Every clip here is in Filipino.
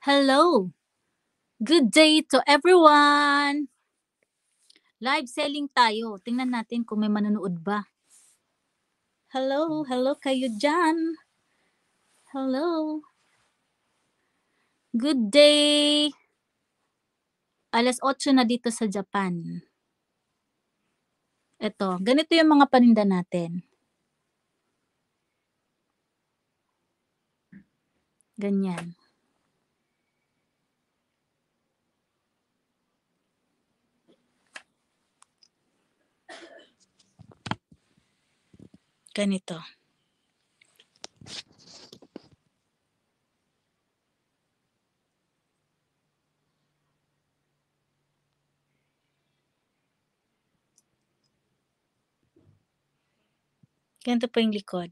Hello! Good day to everyone! Live selling tayo. Tingnan natin kung may manonood ba. Hello, hello kayo dyan. Hello. Good day. Alas 8 na dito sa Japan. Ito, ganito yung mga paninda natin. Ganyan. ganito. Ganito po yung likod.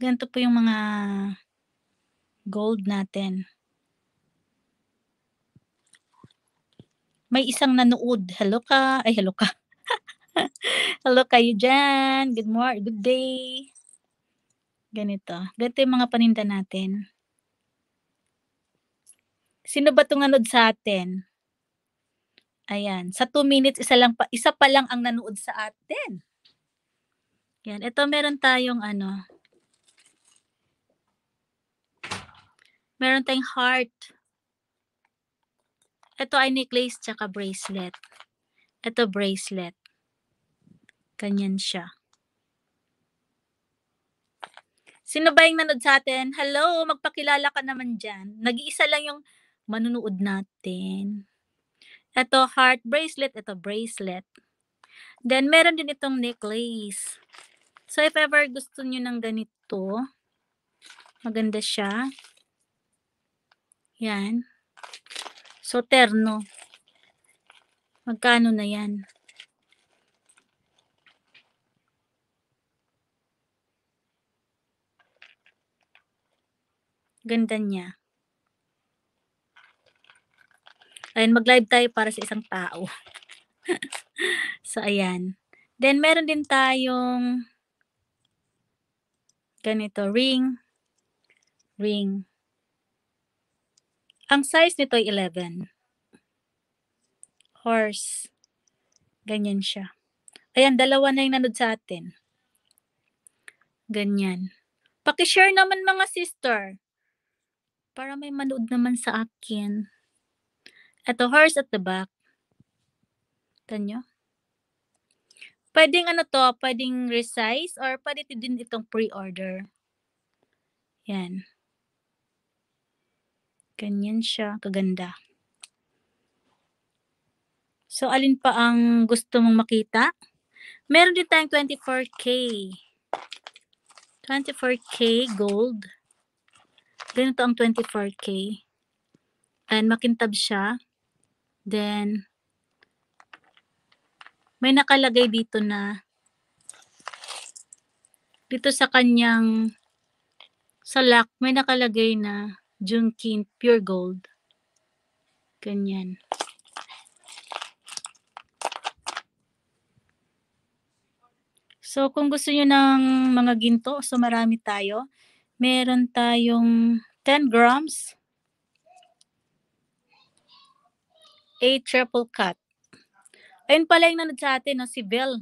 Ganito po yung mga gold natin. May isang nanood. Hello ka. Ay, hello ka. hello kayo dyan. Good morning. Good day. Ganito. Ganito yung mga paninda natin. Sino ba itong nanood sa atin? Ayan. Sa 2 minutes, isa, lang pa, isa pa lang ang nanood sa atin. Yan. Ito meron tayong ano, Meron tayong heart. Ito ay necklace tsaka bracelet. Ito bracelet. Ganyan siya. Sino ba yung nanood sa atin? Hello, magpakilala ka naman dyan. Nag-iisa lang yung manunood natin. Ito, heart bracelet. Ito, bracelet. Then, meron din itong necklace. So, if ever gusto nyo ng ganito, maganda siya. Yan. So, terno. Magkano na yan? Ganda niya. Ayun, mag-live tayo para sa isang tao. so, ayan. Then, meron din tayong ganito, ring, ring. Ang size nito ay 11. Horse. Ganyan siya. Ayan, dalawa na yung nanood sa atin. Ganyan. Pakishare naman mga sister. Para may manood naman sa akin. Ito, horse at the back. Tanyo? Pwedeng ano to, pwedeng resize or pwede din itong pre-order. Yan. Ganyan siya kaganda. So, alin pa ang gusto mong makita? Meron din tayong 24K. 24K gold. Ganito ang 24K. And makintab siya. Then, may nakalagay dito na dito sa kanyang sa lock, may nakalagay na Junkin Pure Gold. Ganyan. So, kung gusto nyo ng mga ginto, so marami tayo. Meron tayong 10 grams, 8 triple cut. Ayun pala yung nanood sa atin, no, si Bell.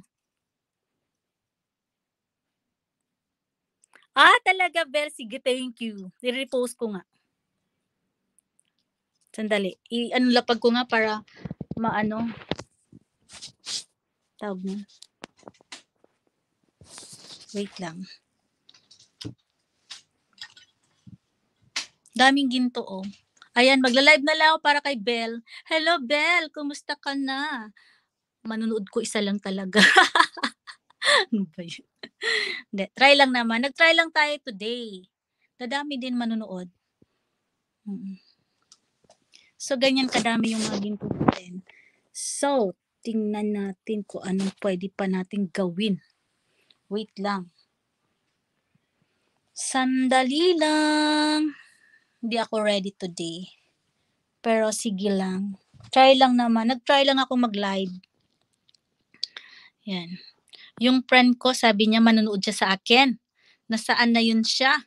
Ah, talaga, Bell. Sige, thank you. I-repost ko nga. Sandali. I-ano lapag ko nga para maano. Tawag na. Wait lang. Daming ginto oh. Ayan, magla-live na lang ako para kay Bell. Hello Bell, kumusta ka na? Manunood ko isa lang talaga. ano ba yun? Hindi, try lang naman. Nag-try lang tayo today. Dadami din manunood. Mm-mm. So, ganyan kadami yung mga ginto natin. So, tingnan natin kung anong pwede pa natin gawin. Wait lang. Sandali lang. Hindi ako ready today. Pero sige lang. Try lang naman. Nag-try lang ako mag-live. Yan. Yung friend ko, sabi niya, manonood siya sa akin. Nasaan na yun siya?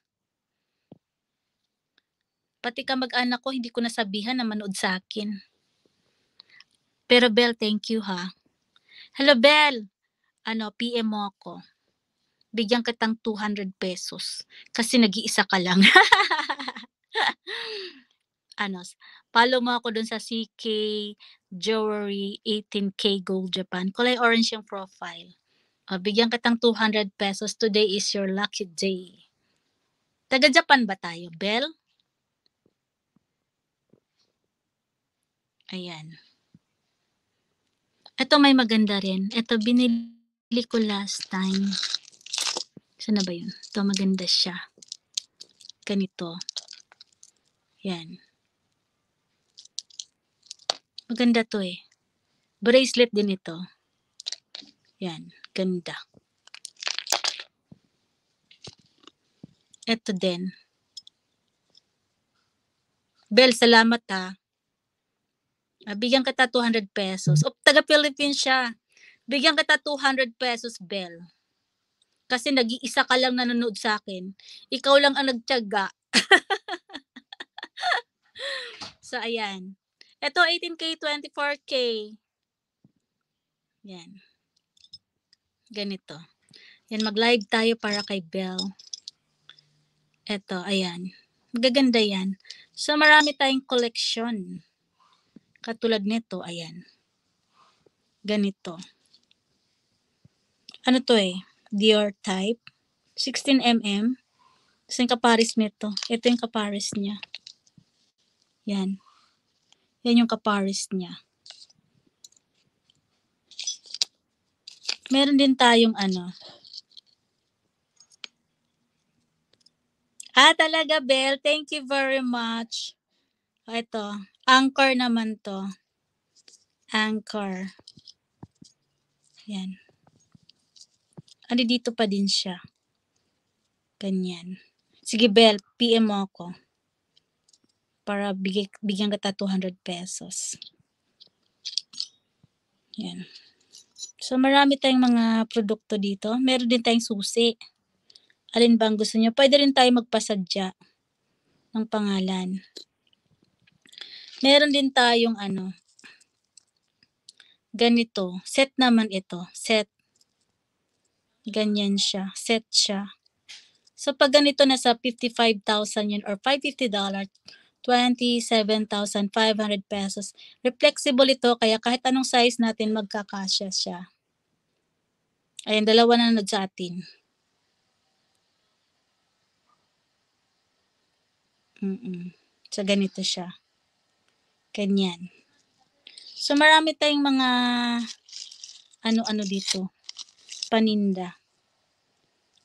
Pati mag anak ko, hindi ko nasabihan na manood sa akin. Pero Bel, thank you ha. Hello Bel! Ano, PM mo ako. Bigyan ka tang 200 pesos. Kasi nag-iisa ka lang. ano, follow mo ako dun sa CK Jewelry 18K Gold Japan. Kulay orange yung profile. O, bigyan tang 200 pesos. Today is your lucky day. Taga Japan ba tayo, Bell? Ayan. Ito may maganda rin. Ito binili ko last time. Sana ba yun? Ito maganda siya. Ganito. Yan. Maganda to eh. Bracelet din ito. Yan. Ganda. Ito din. Bell, salamat ha. Ah. Bigyan kita 200 pesos. O taga Philippines siya. Bigyan kita 200 pesos, Bell. Kasi nag-iisa ka lang nanonood sa akin. Ikaw lang ang nagtiyaga. so, ayan. Ito, 18K, 24K. Yan. Ganito. Yan, mag-live tayo para kay Bell. Ito, ayan. Magaganda yan. So, marami tayong collection. Katulad nito, ayan. Ganito. Ano to eh? Dior type. 16mm. Kasi yung kaparis nito. Ito yung kaparis niya. Yan. Yan yung kaparis niya. Meron din tayong ano. Ah, talaga, Belle. Thank you very much. Ito. Anchor naman to. Anchor. Yan. Ano dito pa din siya. Ganyan. Sige, Bel, PM mo ako. Para bigay, bigyan ka ta 200 pesos. Yan. So, marami tayong mga produkto dito. Meron din tayong susi. Alin bang gusto nyo? Pwede rin tayo magpasadya ng pangalan. Meron din tayong ano, ganito. Set naman ito. Set. Ganyan siya. Set siya. So, pag ganito na sa 55,000 yun or $550, 27,500 pesos. Reflexible ito, kaya kahit anong size natin, magkakasya siya. Ayan, dalawa na nag sa atin. Mm-mm. So, ganito siya. Ganyan. So, marami tayong mga ano-ano dito. Paninda.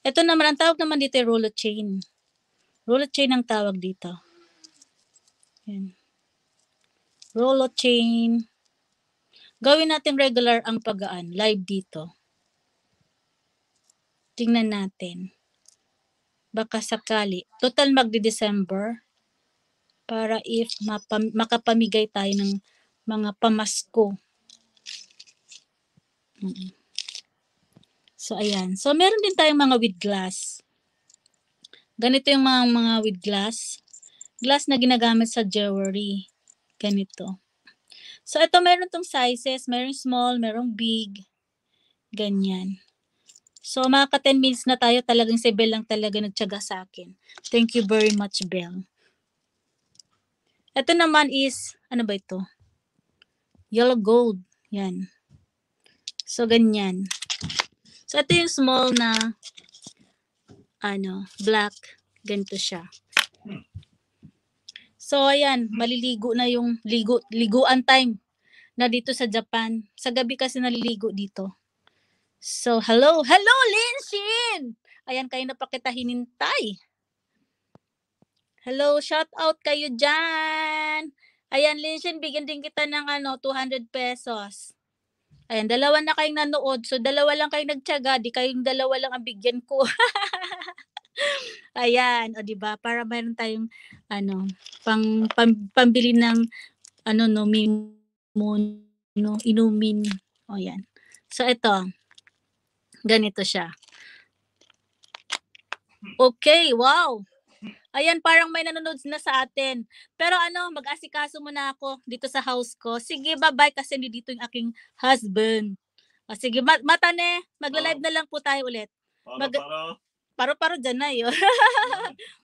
Ito naman, ang tawag naman dito ay of chain. of chain ang tawag dito. Ayan. Yan. of chain. Gawin natin regular ang pagaan. Live dito. Tingnan natin. Baka sakali. Total magdi-December para if mapam- makapamigay tayo ng mga pamasko. So, ayan. So, meron din tayong mga with glass. Ganito yung mga, mga with glass. Glass na ginagamit sa jewelry. Ganito. So, ito meron tong sizes. Meron small, meron big. Ganyan. So, mga ka-10 minutes na tayo. Talagang si Bell lang talaga nagtsaga sa akin. Thank you very much, Bell. Ito naman is, ano ba ito? Yellow gold. Yan. So, ganyan. So, ito yung small na, ano, black. Ganito siya. So, ayan, maliligo na yung ligo, liguan time na dito sa Japan. Sa gabi kasi naliligo dito. So, hello! Hello, Linshin! Ayan, kayo na pakita hinintay. Hello, shout out kayo dyan. Ayan, Linshin, bigyan din kita ng ano, 200 pesos. Ayan, dalawa na kayong nanood. So, dalawa lang kayong nagtyaga. Di kayong dalawa lang ang bigyan ko. Ayan, o di ba? Para mayroon tayong ano, pang pam, pambili ng ano no mimon no inumin. O yan. So ito. Ganito siya. Okay, wow. Ayan, parang may nanonood na sa atin. Pero ano, mag-asikaso muna ako dito sa house ko. Sige, bye-bye kasi hindi dito yung aking husband. O, sige, mat matane, eh. magla-live ah. na lang po tayo ulit. Mag- paro para dyan na eh. yun.